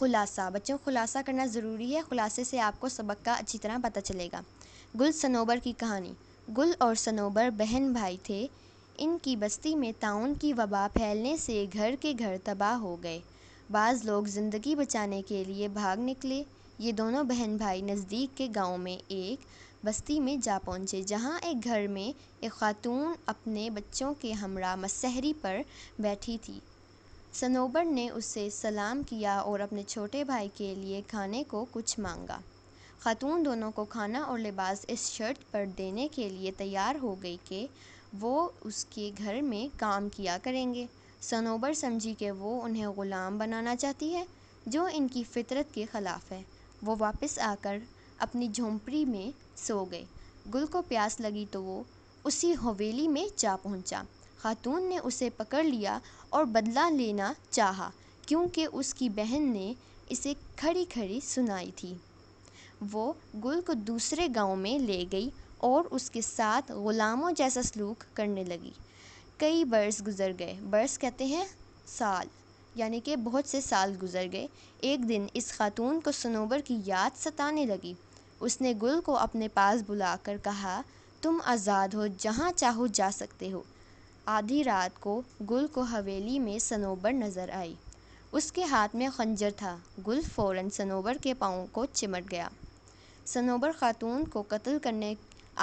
खुलासा बच्चों खुलासा करना ज़रूरी है खुलासे से आपको सबक का अच्छी तरह पता चलेगा गुल सनोबर की कहानी गुल और सनोबर बहन भाई थे इनकी बस्ती में ताउन की वबा फैलने से घर के घर तबाह हो गए बाज़ लोग ज़िंदगी बचाने के लिए भाग निकले ये दोनों बहन भाई नज़दीक के गांव में एक बस्ती में जा पहुँचे जहाँ एक घर में एक खातून अपने बच्चों के हमरा मसहरी पर बैठी थी सनोबर ने उसे सलाम किया और अपने छोटे भाई के लिए खाने को कुछ मांगा खातून दोनों को खाना और लिबास इस शर्त पर देने के लिए तैयार हो गई कि वो उसके घर में काम किया करेंगे सनोबर समझी कि वो उन्हें ग़ुलाम बनाना चाहती है जो इनकी फितरत के ख़िलाफ़ है वो वापस आकर अपनी झोंपड़ी में सो गए गुल को प्यास लगी तो वो उसी हवेली में जा पहुंचा खातून ने उसे पकड़ लिया और बदला लेना चाहा क्योंकि उसकी बहन ने इसे खड़ी खड़ी सुनाई थी वो गुल को दूसरे गांव में ले गई और उसके साथ ग़ुलामों जैसा सलूक करने लगी कई बरस गुज़र गए बरस कहते हैं साल यानी कि बहुत से साल गुज़र गए एक दिन इस खातून को सनोबर की याद सताने लगी उसने गुल को अपने पास बुलाकर कहा तुम आज़ाद हो जहाँ चाहो जा सकते हो आधी रात को गुल को हवेली में सनोबर नज़र आई उसके हाथ में खंजर था गुल फ़ौरन सनोबर के पाँव को चिमट गया सनोबर खातून को कत्ल करने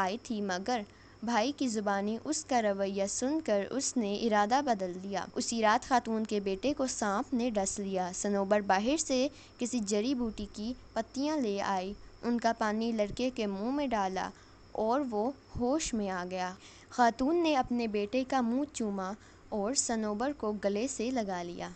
आई थी मगर भाई की ज़ुबानी उसका रवैया सुनकर उसने इरादा बदल दिया उसी रात खातून के बेटे को सांप ने डस लिया सनोबर बाहर से किसी जड़ी बूटी की पत्तियां ले आई उनका पानी लड़के के मुंह में डाला और वो होश में आ गया खातून ने अपने बेटे का मुँह चूमा और सनोबर को गले से लगा लिया